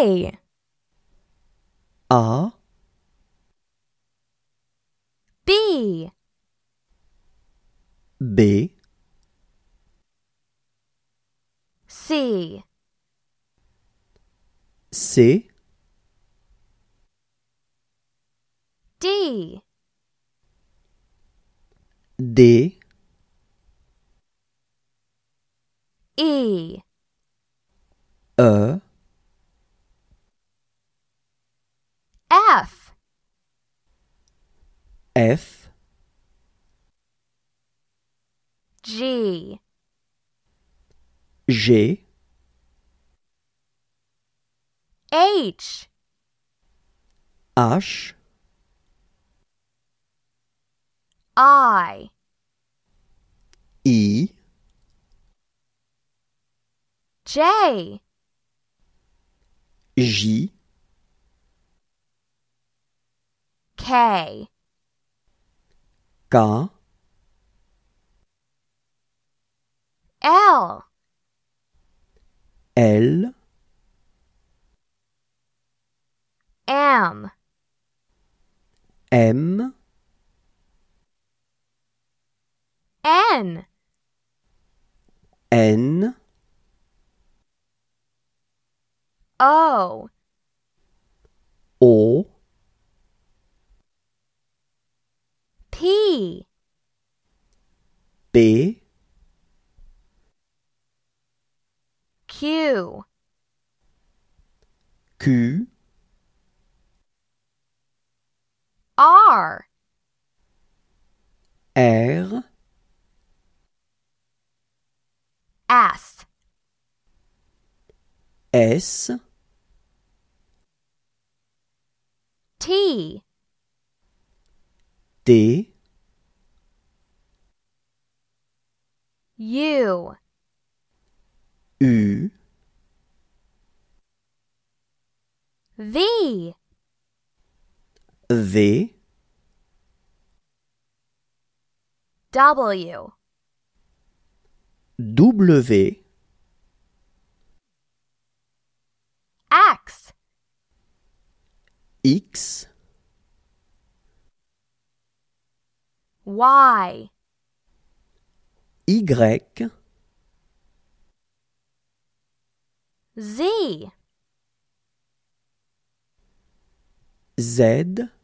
A R B B C C D D E E F G G H H I E J J K ka M. N. N. O. O. B B Q Q R R S S T D U U V V W W X X Y Y Z Z